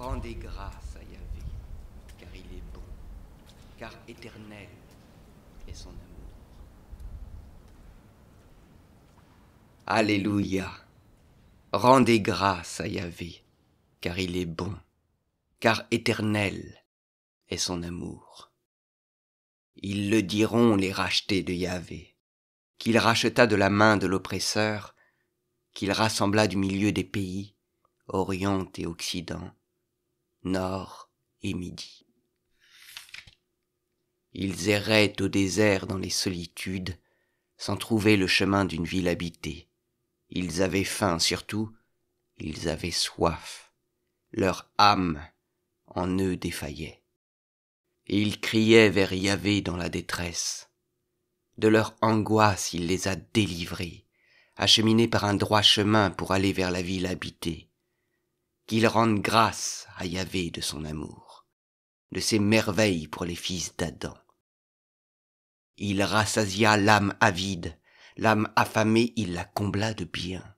Rendez grâce à Yahvé, car il est bon, car éternel est son amour. Alléluia. Rendez grâce à Yahvé, car il est bon, car éternel est son amour. Ils le diront les rachetés de Yahvé, qu'il racheta de la main de l'oppresseur, qu'il rassembla du milieu des pays, Orient et Occident, nord et midi. Ils erraient au désert dans les solitudes, sans trouver le chemin d'une ville habitée. Ils avaient faim surtout, ils avaient soif. Leur âme en eux défaillait. Et ils criaient vers Yahvé dans la détresse. De leur angoisse il les a délivrés, acheminés par un droit chemin pour aller vers la ville habitée qu'il rende grâce à Yahvé de son amour, de ses merveilles pour les fils d'Adam. Il rassasia l'âme avide, l'âme affamée il la combla de bien.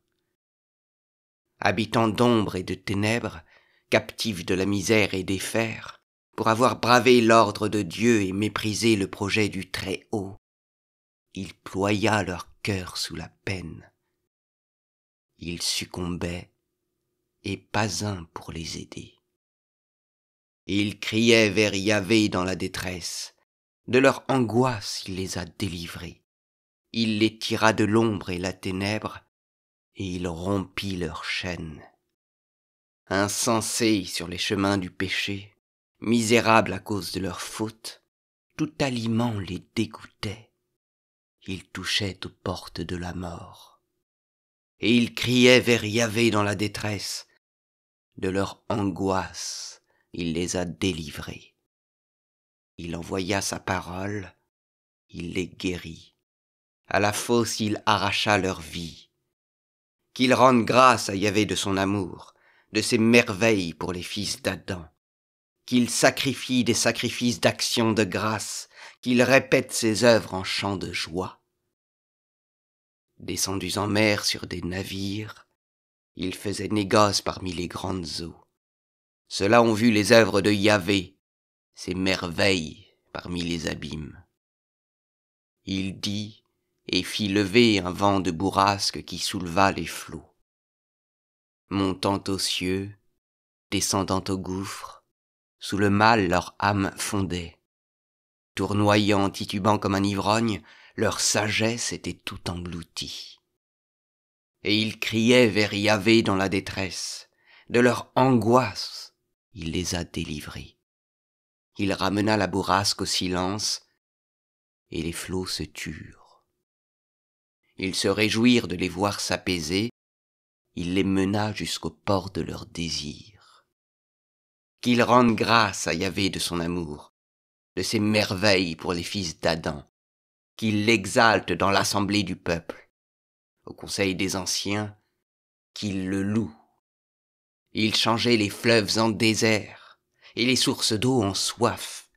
Habitant d'ombre et de ténèbres, captifs de la misère et des fers, pour avoir bravé l'ordre de Dieu et méprisé le projet du Très-Haut, il ploya leur cœur sous la peine. Ils succombaient et pas un pour les aider. Ils criaient vers Yahvé dans la détresse. De leur angoisse il les a délivrés. Il les tira de l'ombre et la ténèbre, et il rompit leurs chaînes. Insensés sur les chemins du péché, misérables à cause de leur faute, tout aliment les dégoûtait. Ils touchaient aux portes de la mort. Et ils criaient vers Yahvé dans la détresse, de leur angoisse, il les a délivrés. Il envoya sa parole, il les guérit. À la fosse, il arracha leur vie. Qu'il rende grâce à Yahvé de son amour, de ses merveilles pour les fils d'Adam. Qu'il sacrifie des sacrifices d'action de grâce, qu'il répète ses œuvres en chants de joie. Descendus en mer sur des navires, il faisait négoce parmi les grandes eaux. Ceux-là ont vu les œuvres de Yahvé, ses merveilles parmi les abîmes. Il dit et fit lever un vent de bourrasque qui souleva les flots. Montant aux cieux, descendant au gouffre, sous le mal leur âme fondait. Tournoyant, titubant comme un ivrogne, leur sagesse était tout engloutie et ils criaient vers Yahvé dans la détresse. De leur angoisse, il les a délivrés. Il ramena la bourrasque au silence, et les flots se turent. Ils se réjouirent de les voir s'apaiser, il les mena jusqu'au port de leur désir. Qu'ils rendent grâce à Yahvé de son amour, de ses merveilles pour les fils d'Adam, qu'il l'exalte dans l'assemblée du peuple, au conseil des anciens, qu'il le loue. Il changeait les fleuves en désert et les sources d'eau en soif,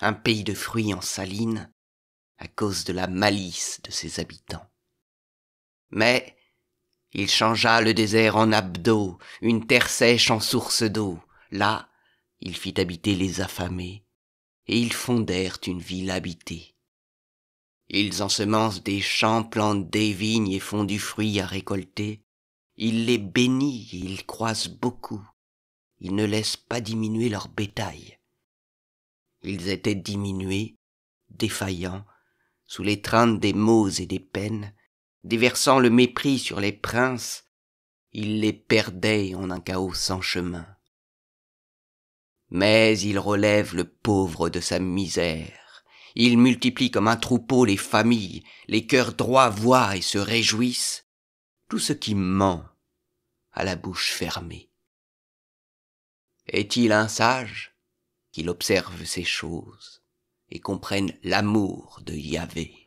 un pays de fruits en saline, à cause de la malice de ses habitants. Mais il changea le désert en abdos, une terre sèche en source d'eau. Là, il fit habiter les affamés, et ils fondèrent une ville habitée. Ils ensemencent des champs, plantent des vignes et font du fruit à récolter. Il les bénit, et ils croissent beaucoup. Ils ne laissent pas diminuer leur bétail. Ils étaient diminués, défaillants, sous l'étreinte des maux et des peines, déversant le mépris sur les princes, Ils les perdaient en un chaos sans chemin. Mais ils relèvent le pauvre de sa misère, il multiplie comme un troupeau les familles, les cœurs droits voient et se réjouissent. Tout ce qui ment à la bouche fermée. Est-il un sage qu'il observe ces choses et comprenne l'amour de Yahvé